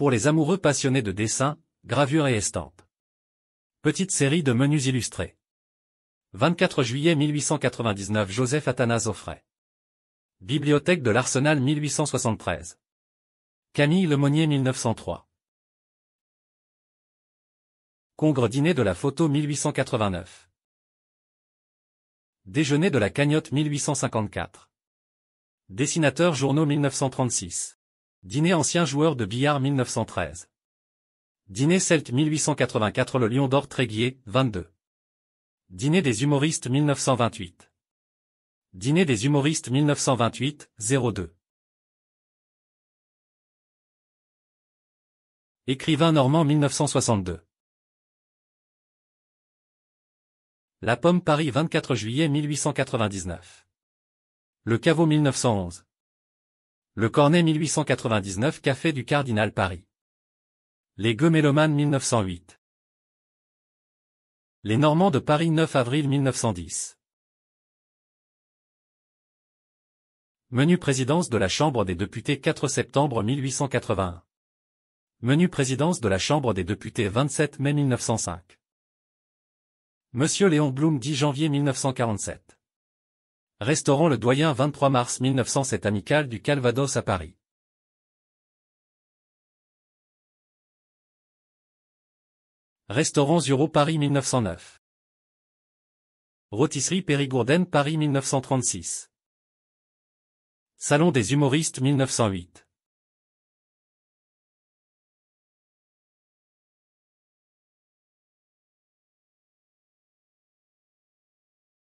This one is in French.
pour les amoureux passionnés de dessin, gravure et estampes. Petite série de menus illustrés. 24 juillet 1899 Joseph Athanase Offray. Bibliothèque de l'Arsenal 1873. Camille Lemonnier 1903. Congre dîner de la photo 1889. Déjeuner de la cagnotte 1854. Dessinateur journaux 1936. Dîner ancien joueur de billard 1913. Dîner Celt 1884 Le Lion d'Or Tréguier, 22. Dîner des humoristes 1928. Dîner des humoristes 1928, 02. Écrivain normand 1962. La Pomme Paris 24 juillet 1899. Le Caveau 1911. Le Cornet 1899 Café du Cardinal Paris. Les Gomélomanes 1908. Les Normands de Paris 9 avril 1910. Menu présidence de la Chambre des députés 4 septembre 1881. Menu présidence de la Chambre des députés 27 mai 1905. Monsieur Léon Blum 10 janvier 1947. Restaurant le doyen 23 mars 1907 Amical du Calvados à Paris. Restaurant Zuro Paris 1909. Rôtisserie Périgourdaine Paris 1936. Salon des humoristes 1908.